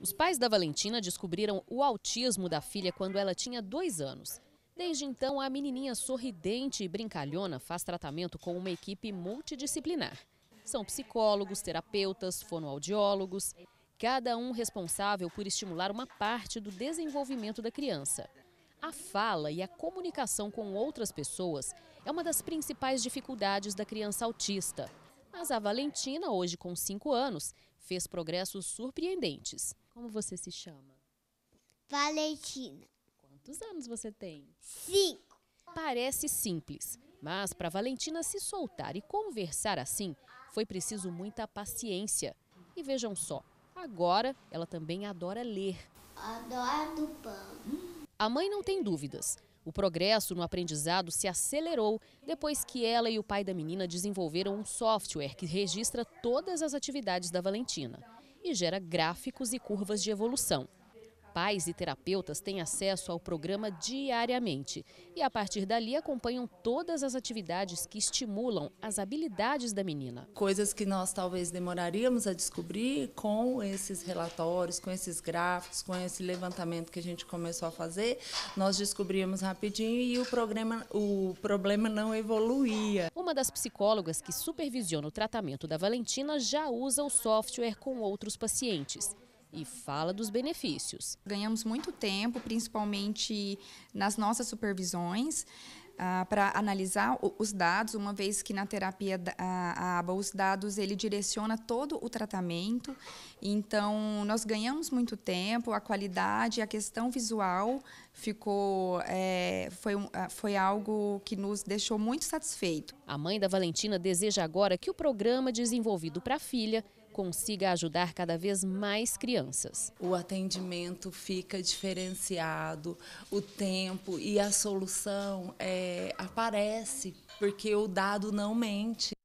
Os pais da Valentina descobriram o autismo da filha quando ela tinha dois anos. Desde então, a menininha sorridente e brincalhona faz tratamento com uma equipe multidisciplinar. São psicólogos, terapeutas, fonoaudiólogos, cada um responsável por estimular uma parte do desenvolvimento da criança. A fala e a comunicação com outras pessoas é uma das principais dificuldades da criança autista. Mas a Valentina, hoje com 5 anos, fez progressos surpreendentes. Como você se chama? Valentina. Quantos anos você tem? Cinco. Parece simples, mas para Valentina se soltar e conversar assim, foi preciso muita paciência. E vejam só, agora ela também adora ler. Adoro pão. A mãe não tem dúvidas. O progresso no aprendizado se acelerou depois que ela e o pai da menina desenvolveram um software que registra todas as atividades da Valentina e gera gráficos e curvas de evolução. Pais e terapeutas têm acesso ao programa diariamente e, a partir dali, acompanham todas as atividades que estimulam as habilidades da menina. Coisas que nós talvez demoraríamos a descobrir com esses relatórios, com esses gráficos, com esse levantamento que a gente começou a fazer, nós descobríamos rapidinho e o programa, o problema não evoluía. Uma das psicólogas que supervisiona o tratamento da Valentina já usa o software com outros pacientes e fala dos benefícios. Ganhamos muito tempo, principalmente nas nossas supervisões. Ah, para analisar os dados, uma vez que na terapia a, a aba os dados ele direciona todo o tratamento. Então nós ganhamos muito tempo, a qualidade, a questão visual ficou é, foi, ah, foi algo que nos deixou muito satisfeito. A mãe da Valentina deseja agora que o programa desenvolvido para a filha consiga ajudar cada vez mais crianças. O atendimento fica diferenciado, o tempo e a solução é, aparece, porque o dado não mente.